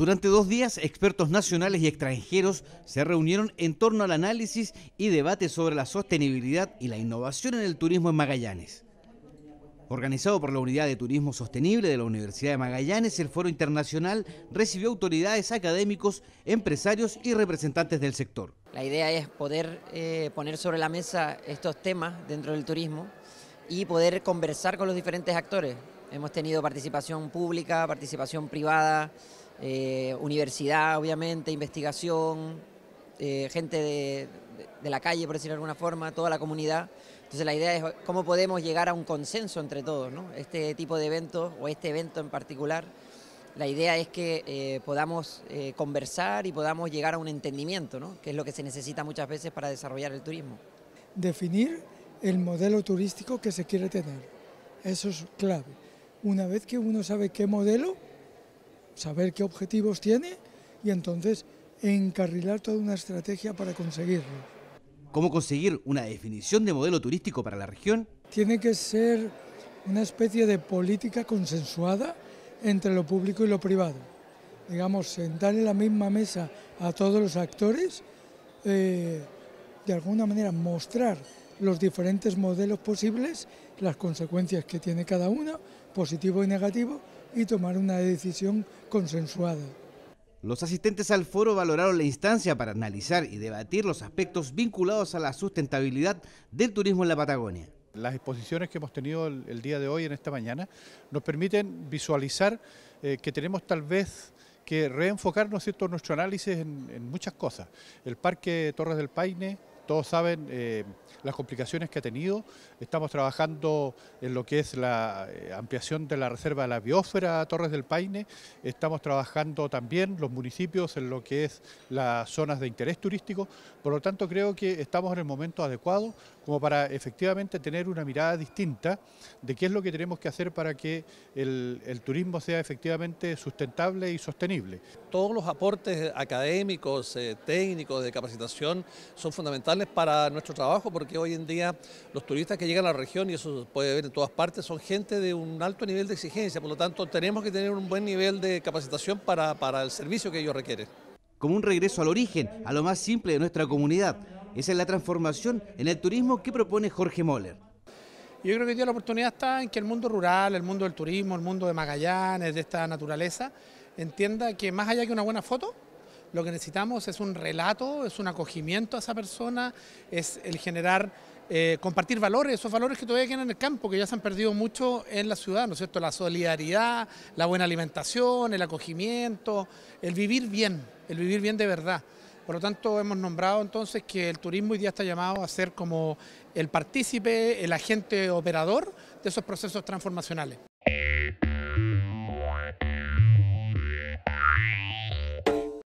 Durante dos días, expertos nacionales y extranjeros se reunieron en torno al análisis y debate sobre la sostenibilidad y la innovación en el turismo en Magallanes. Organizado por la Unidad de Turismo Sostenible de la Universidad de Magallanes, el Foro Internacional recibió autoridades académicos, empresarios y representantes del sector. La idea es poder eh, poner sobre la mesa estos temas dentro del turismo y poder conversar con los diferentes actores. Hemos tenido participación pública, participación privada, eh, universidad, obviamente, investigación, eh, gente de, la calle, por decirlo de alguna forma, toda la comunidad. Entonces la idea es cómo podemos llegar a un consenso entre todos, ¿no? Este tipo de eventos, o este evento en particular, la idea es que eh, podamos conversar y podamos llegar a un entendimiento, ¿no? Que es lo que se necesita muchas veces para desarrollar el turismo. Definir el modelo turístico que se quiere tener. Eso es clave. Una vez que uno sabe qué modelo, saber qué objetivos tiene y entonces encarrilar toda una estrategia para conseguirlo. ¿Cómo conseguir una definición de modelo turístico para la región? Tiene que ser una especie de política consensuada entre lo público y lo privado. Digamos, sentar en la misma mesa a todos los actores, eh, de alguna manera mostrar los diferentes modelos posibles, las consecuencias que tiene cada uno, positivo y negativo, y tomar una decisión consensuada. Los asistentes al foro valoraron la instancia para analizar y debatir los aspectos vinculados a la sustentabilidad del turismo en la Patagonia. Las exposiciones que hemos tenido el, día de hoy, en esta mañana, nos permiten visualizar eh, que tenemos tal vez que reenfocarnos ¿cierto? nuestro análisis en muchas cosas. El Parque Torres del Paine, todos saben eh, las complicaciones que ha tenido. Estamos trabajando en lo que es la eh, ampliación de la reserva de la biosfera Torres del Paine. Estamos trabajando también los municipios en lo que es las zonas de interés turístico. Por lo tanto, creo que estamos en el momento adecuado como para efectivamente tener una mirada distinta de qué es lo que tenemos que hacer para que el, turismo sea efectivamente sustentable y sostenible. Todos los aportes académicos, eh, técnicos, de capacitación son fundamentales para nuestro trabajo porque hoy en día los turistas que llegan a la región, y eso se puede ver en todas partes, son gente de un alto nivel de exigencia, por lo tanto tenemos que tener un buen nivel de capacitación para, el servicio que ellos requieren. Como un regreso al origen, a lo más simple de nuestra comunidad. Esa es la transformación en el turismo que propone Jorge Moller. Yo creo que hoy la oportunidad está en que el mundo rural, el mundo del turismo, el mundo de Magallanes, de esta naturaleza, entienda que más allá que una buena foto, lo que necesitamos es un relato, es un acogimiento a esa persona, es el generar, eh, compartir valores, esos valores que todavía quedan en el campo, que ya se han perdido mucho en la ciudad, ¿no es cierto? La solidaridad, la buena alimentación, el acogimiento, el vivir bien, el vivir bien de verdad. Por lo tanto, hemos nombrado entonces que el turismo hoy día está llamado a ser como el partícipe, el agente operador de esos procesos transformacionales.